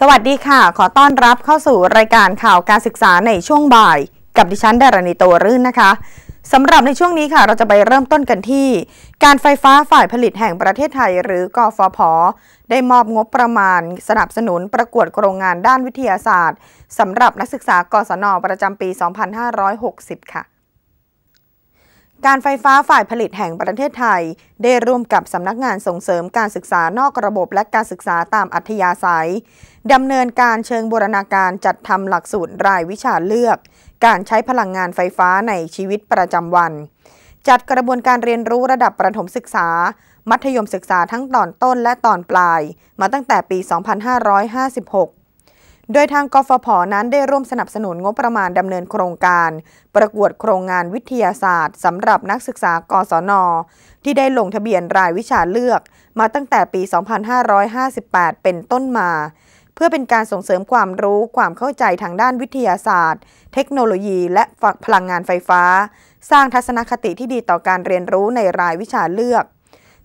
สวัสดีค่ะ ขอต้อนรับเข้าสู่รายการข่าวการศึกษาในช่วงบ่ายกับดิฉันดารณีโตรื่นนะคะ สำหรับในช่วงนี้ค่ะ เราจะไปเริ่มต้นกันที่ การไฟฟ้าฝ่ายผลิตแห่งประเทศไทย หรือกอฟผได้มอบงบประมาณสนับสนุนประกวดโครงงานด้านวิทยาศาสตร์ สำหรับนักศึกษากศนประจำปี 2560 ค่ะการไฟฟ้าฝ่ายผลิตแห่งประเทศไทย ได้ร่วมกับสำนักงานส่งเสริมการศึกษานอกระบบและการศึกษาตามอัธยาศัยดำเนินการเชิงบูรณาการจัดทำหลักสูตรรายวิชาเลือก การใช้พลังงานไฟฟ้าในชีวิตประจำวัน จัดกระบวนการเรียนรู้ระดับประถมศึกษา มัธยมศึกษาทั้งตอนต้นและตอนปลาย มาตั้งแต่ปี 2556โดยทางกฟผนั้นได้ร่วมสนับสนุนงบประมาณดำเนินโครงการ ประกวดโครงงานวิทยาศาสตร์สำหรับนักศึกษากศน ที่ได้ลงทะเบียนรายวิชาเลือก มาตั้งแต่ปี 2558 เป็นต้นมา เพื่อเป็นการส่งเสริมความรู้ ความเข้าใจทางด้านวิทยาศาสตร์ เทคโนโลยี และพลังงานไฟฟ้า สร้างทัศนคติที่ดีต่อการเรียนรู้ในรายวิชาเลือก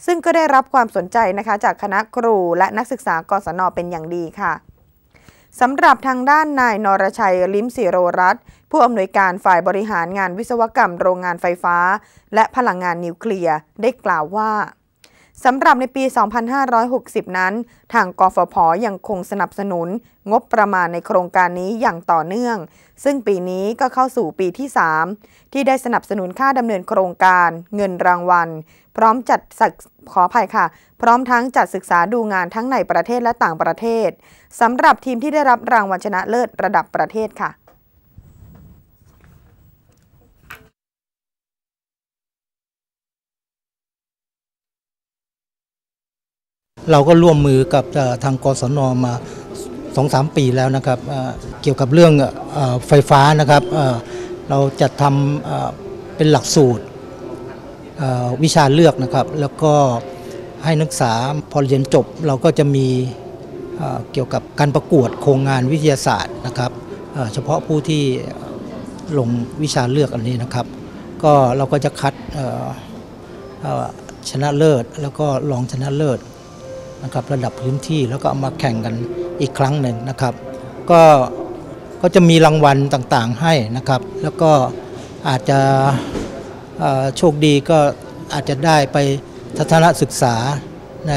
ซึ่งก็ได้รับความสนใจนะคะ จากคณะครูและนักศึกษากศนเป็นอย่างดีค่ะสำหรับทางด้านนายนรชัยลิมศิโรรัตผู้อำนวยการฝ่ายบริหารงานวิศวกรรมโรงงานไฟฟ้า และพลังงานนิวเคลียร์ได้กล่าวว่าสำหรับในปี 2560 นั้น ทางกฟผยังคงสนับสนุนงบประมาณในโครงการนี้อย่างต่อเนื่อง ซึ่งปีนี้ก็เข้าสู่ปีที่ 3 ที่ได้สนับสนุนค่าดำเนินโครงการเงินรางวัลพร้อมจัดกขออภัยค่ะ พร้อมทั้งจัดศึกษาดูงานทั้งในประเทศและต่างประเทศสำหรับทีมที่ได้รับรางวัลชนะเลิศระดับประเทศค่ะเราก็ร่วมมือกับทางกศนมาสองสามปีแล้วนะครับเกี่ยวกับเรื่องไฟฟ้านะครับเราจัดทำเป็นหลักสูตรวิชาเลือกนะครับ แล้วก็ให้นักศึกษา พอเรียนจบเราก็จะมีเกี่ยวกับการประกวดโครงงานวิทยาศาสตร์นะครับเฉพาะผู้ที่ลงวิชาเลือกอันนี้นะครับ ก็เราก็จะคัดชนะเลิศ แล้วก็รองชนะเลิศนะครับระดับพื้นที่แล้วก็เอามาแข่งกันอีกครั้งหนึ่งนะครับ ก็ก็จะมีรางวัลต่างๆให้นะครับ แล้วก็อาจจะโชคดีก็อาจจะได้ไปทัศนศึกษาใน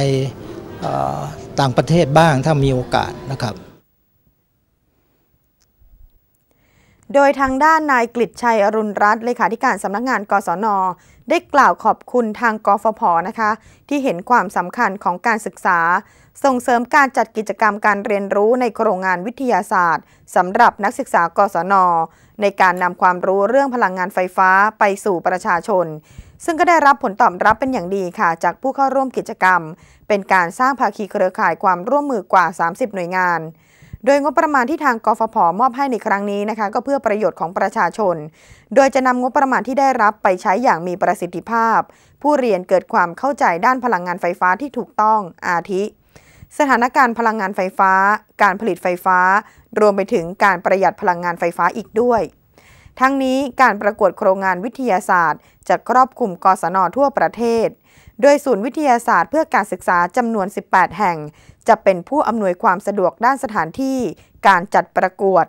ต่างประเทศบ้างถ้ามีโอกาสนะครับโดยทางด้านนายกฤิชัยอรุณรัตน์เลขาธิการสำนักงานกศนได้กล่าวขอบคุณทางกฟผนะคะ ที่เห็นความสำคัญของการศึกษา ส่งเสริมการจัดกิจกรรมการเรียนรู้ในโครงงานวิทยาศาสตร์สำหรับนักศึกษากศนในการนำความรู้เรื่องพลังงานไฟฟ้าไปสู่ประชาชน ซึ่งก็ได้รับผลตอบรับเป็นอย่างดีค่ะ จากผู้เข้าร่วมกิจกรรม เป็นการสร้างภาคีเครือข่ายความร่วมมือกว่า 30 หน่วยงานโดยงบประมาณที่ทางกฟผมอบให้ในครั้งนี้นะคะ ก็เพื่อประโยชน์ของประชาชน โดยจะนำงบประมาณที่ได้รับไปใช้อย่างมีประสิทธิภาพ ผู้เรียนเกิดความเข้าใจด้านพลังงานไฟฟ้าที่ถูกต้อง อาทิ สถานการณ์พลังงานไฟฟ้า การผลิตไฟฟ้า รวมไปถึงการประหยัดพลังงานไฟฟ้าอีกด้วย ทั้งนี้การประกวดโครงงานวิทยาศาสตร์จะครอบคลุมกศนทั่วประเทศโดยศูนย์วิทยาศาสตร์เพื่อการศึกษาจำนวน 18 แห่ง จะเป็นผู้อำนวยความสะดวกด้านสถานที่การจัดประกวด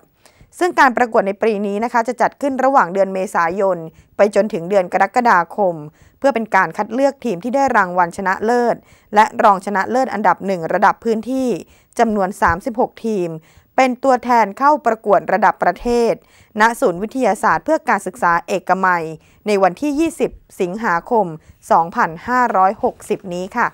ซึ่งการประกวดในปีนี้นะคะจะจัดขึ้นระหว่างเดือนเมษายน ไปจนถึงเดือนกรกฎาคม เพื่อเป็นการคัดเลือกทีมที่ได้รางวัลชนะเลิศ และรองชนะเลิศอันดับหนึ่งระดับพื้นที่จำนวน 36 ทีมเป็นตัวแทนเข้าประกวดระดับประเทศ ณ ศูนย์วิทยาศาสตร์เพื่อการศึกษาเอกมัย ในวันที่ 20 สิงหาคม 2560 นี้ค่ะ